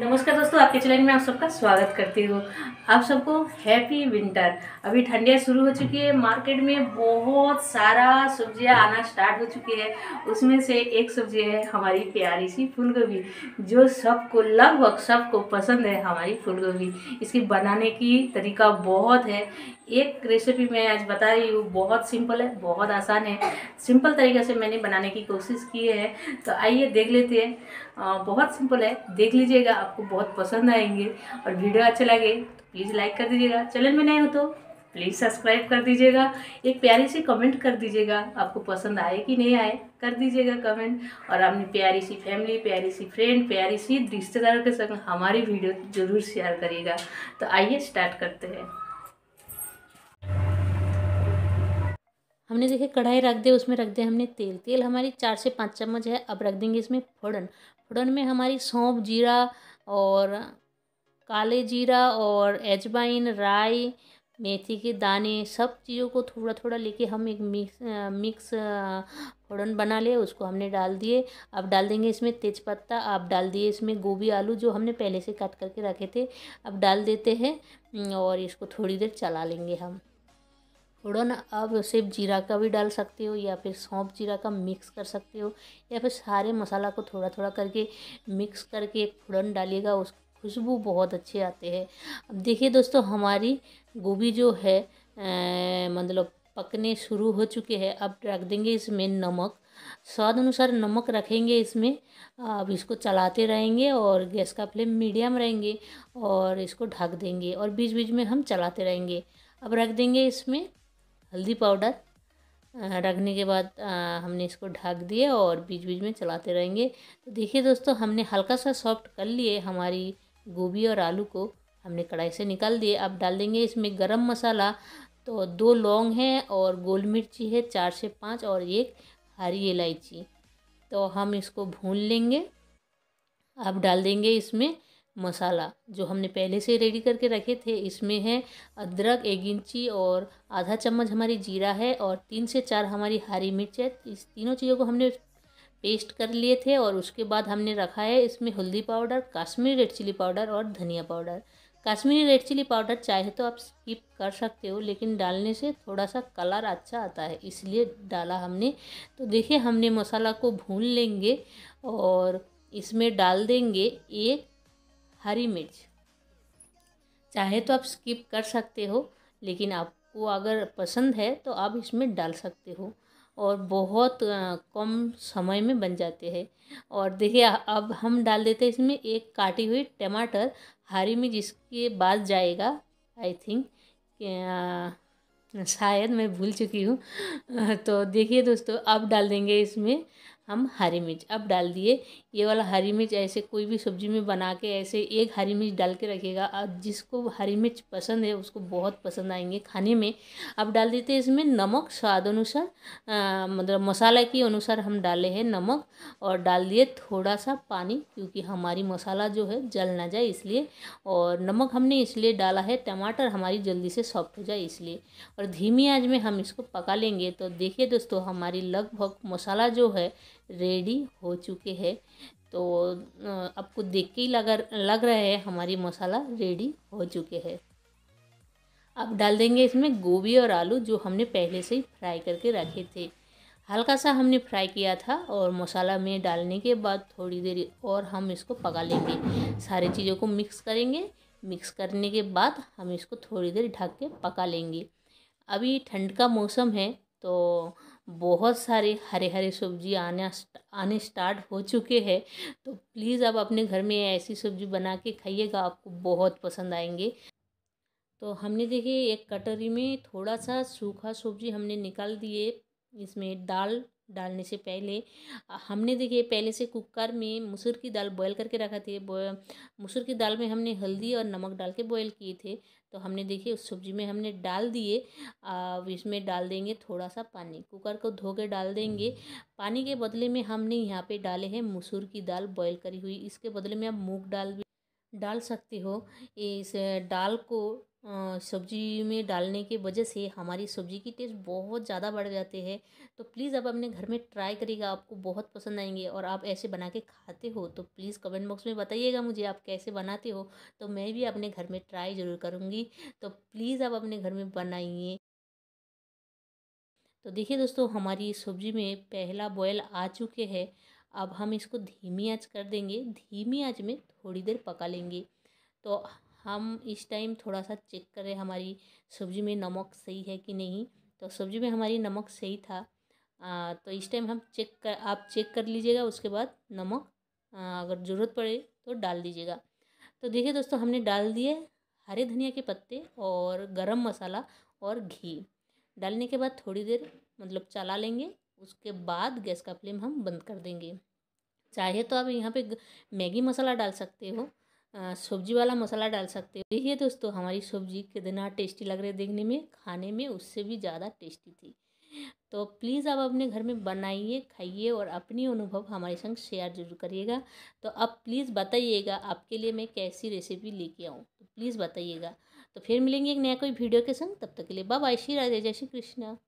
नमस्कार दोस्तों आपके चैनल में आप सबका स्वागत करती हूँ आप सबको हैप्पी विंटर अभी ठंडियाँ शुरू हो चुकी है मार्केट में बहुत सारा सब्जियाँ आना स्टार्ट हो चुकी है उसमें से एक सब्जी है हमारी प्यारी सी फूलगोभी जो सबको लगभग सबको पसंद है हमारी फूलगोभी इसकी बनाने की तरीका बहुत है एक रेसिपी मैं आज बता रही हूँ बहुत सिंपल है बहुत आसान है सिंपल तरीके से मैंने बनाने की कोशिश की है तो आइए देख लेते हैं बहुत सिंपल है देख लीजिएगा आपको बहुत पसंद आएंगे और वीडियो अच्छा लगे तो प्लीज़ लाइक कर दीजिएगा चैनल में नए हो तो प्लीज़ सब्सक्राइब कर दीजिएगा एक प्यारी सी कमेंट कर दीजिएगा आपको पसंद आए कि नहीं आए कर दीजिएगा कमेंट और अपनी प्यारी सी फैमिली प्यारी सी फ्रेंड प्यारी सी रिश्तेदारों के संग हमारी वीडियो ज़रूर शेयर करिएगा तो आइए स्टार्ट करते हैं हमने देखे कढ़ाई रख दे उसमें रख दे हमने तेल तेल हमारी चार से पाँच चम्मच है अब रख देंगे इसमें फोड़न फोड़न में हमारी सौंप जीरा और काले जीरा और एजवाइन राई मेथी के दाने सब चीज़ों को थोड़ा थोड़ा लेके हम एक मिक्स मिक्स फोड़न बना ले उसको हमने डाल दिए अब डाल देंगे इसमें तेज़पत्ता अब डाल दिए इसमें गोभी आलू जो हमने पहले से काट करके रखे थे अब डाल देते हैं और इसको थोड़ी देर चला लेंगे हम ना आप सिर्फ जीरा का भी डाल सकते हो या फिर सौंप जीरा का मिक्स कर सकते हो या फिर सारे मसाला को थोड़ा थोड़ा करके मिक्स करके एक फुड़न डालिएगा उस खुशबू बहुत अच्छे आते हैं अब देखिए दोस्तों हमारी गोभी जो है मतलब पकने शुरू हो चुके हैं अब रख देंगे इसमें नमक स्वाद अनुसार नमक रखेंगे इसमें अब इसको चलाते रहेंगे और गैस का फ्लेम मीडियम रहेंगे और इसको ढक देंगे और बीच बीच में हम चलाते रहेंगे अब रख देंगे इसमें हल्दी पाउडर रखने के बाद हमने इसको ढक दिया और बीच बीच में चलाते रहेंगे तो देखिए दोस्तों हमने हल्का सा सॉफ्ट कर लिए हमारी गोभी और आलू को हमने कढ़ाई से निकाल दिए अब डाल देंगे इसमें गरम मसाला तो दो लौंग हैं और गोल मिर्ची है चार से पाँच और एक हरी इलायची तो हम इसको भून लेंगे अब डाल देंगे इसमें मसाला जो हमने पहले से रेडी करके रखे थे इसमें है अदरक एक इंची और आधा चम्मच हमारी जीरा है और तीन से चार हमारी हरी मिर्च है इस तीनों चीज़ों को हमने पेस्ट कर लिए थे और उसके बाद हमने रखा है इसमें हल्दी powder Kashmiri red chilli powder और धनिया powder Kashmiri red chilli powder चाहे तो आप स्किप कर सकते हो लेकिन डालने से थोड़ा सा कलर अच्छा आता है इसलिए डाला हमने तो देखिए हमने मसाला को भून लेंगे और इसमें डाल देंगे एक हरी मिर्च चाहे तो आप स्किप कर सकते हो लेकिन आपको अगर पसंद है तो आप इसमें डाल सकते हो और बहुत कम समय में बन जाते हैं और देखिए अब हम डाल देते हैं इसमें एक काटी हुई टमाटर हरी मिर्च इसके बाद जाएगा आई थिंक शायद मैं भूल चुकी हूँ तो देखिए दोस्तों अब डाल देंगे इसमें हम हरी मिर्च अब डाल दिए ये वाला हरी मिर्च ऐसे कोई भी सब्ज़ी में बना के ऐसे एक हरी मिर्च डाल के रखिएगा और जिसको हरी मिर्च पसंद है उसको बहुत पसंद आएंगे खाने में अब डाल देते हैं इसमें नमक स्वाद अनुसार मतलब मसाला के अनुसार हम डाले हैं नमक और डाल दिए थोड़ा सा पानी क्योंकि हमारी मसाला जो है जल ना जाए इसलिए और नमक हमने इसलिए डाला है टमाटर हमारी जल्दी से सॉफ्ट हो जाए इसलिए और धीमी आँच में हम इसको पका लेंगे तो देखिए दोस्तों हमारी लगभग मसाला जो है रेडी हो चुके हैं तो आपको देख के ही लगा लग रहा है हमारी मसाला रेडी हो चुके हैं अब डाल देंगे इसमें गोभी और आलू जो हमने पहले से ही फ्राई करके रखे थे हल्का सा हमने फ्राई किया था और मसाला में डालने के बाद थोड़ी देर और हम इसको पका लेंगे सारी चीज़ों को मिक्स करेंगे मिक्स करने के बाद हम इसको थोड़ी देर ढक के पका लेंगे अभी ठंड का मौसम है तो बहुत सारे हरे हरे सब्जी आना आने स्टार्ट हो चुके हैं तो प्लीज़ आप अपने घर में ऐसी सब्जी बना के खाइएगा आपको बहुत पसंद आएंगे तो हमने देखिए एक कटोरी में थोड़ा सा सूखा सब्जी हमने निकाल दिए इसमें दाल डालने से पहले हमने देखिए पहले से कुकर में मसूर की दाल बॉयल करके रखा थे मसूर की दाल में हमने हल्दी और नमक डाल के बॉयल किए थे तो हमने देखिए उस सब्ज़ी में हमने डाल दिए इसमें डाल देंगे थोड़ा सा पानी कुकर को धो के डाल देंगे पानी के बदले में हमने यहाँ पे डाले हैं मसूर की दाल बॉयल करी हुई इसके बदले में आप मूँग डाल डाल सकते हो इस दाल को सब्जी में डालने के वजह से हमारी सब्जी की टेस्ट बहुत ज़्यादा बढ़ जाते हैं तो प्लीज़ आप अपने घर में ट्राई करिएगा आपको बहुत पसंद आएंगे और आप ऐसे बना के खाते हो तो प्लीज़ कमेंट बॉक्स में बताइएगा मुझे आप कैसे बनाते हो तो मैं भी अपने घर में ट्राई ज़रूर करूँगी तो प्लीज़ आप अपने घर में बनाइए तो देखिए दोस्तों हमारी सब्जी में पहला बॉयल आ चुके हैं अब हम इसको धीमी आँच कर देंगे धीमी आँच में थोड़ी देर पका लेंगे तो हम इस टाइम थोड़ा सा चेक करें हमारी सब्ज़ी में नमक सही है कि नहीं तो सब्ज़ी में हमारी नमक सही था आ, तो इस टाइम हम चेक कर आप चेक कर लीजिएगा उसके बाद नमक आ, अगर ज़रूरत पड़े तो डाल दीजिएगा तो देखिए दोस्तों हमने डाल दिए हरे धनिया के पत्ते और गरम मसाला और घी डालने के बाद थोड़ी देर मतलब चला लेंगे उसके बाद गैस का फ्लेम हम बंद कर देंगे चाहे तो आप यहाँ पे मैगी मसाला डाल सकते हो सब्जी वाला मसाला डाल सकते हो देखिए दोस्तों हमारी सब्जी कितना टेस्टी लग रही है देखने में खाने में उससे भी ज़्यादा टेस्टी थी तो प्लीज़ आप अपने घर में बनाइए खाइए और अपनी अनुभव हमारे संग शेयर जरूर करिएगा तो आप प्लीज़ बताइएगा आपके लिए मैं कैसी रेसिपी लेके आऊँ तो प्लीज़ बताइएगा तो फिर मिलेंगे एक नया कोई वीडियो के संग तब तक के लिए बाबा श्री राधे जय श्री कृष्णा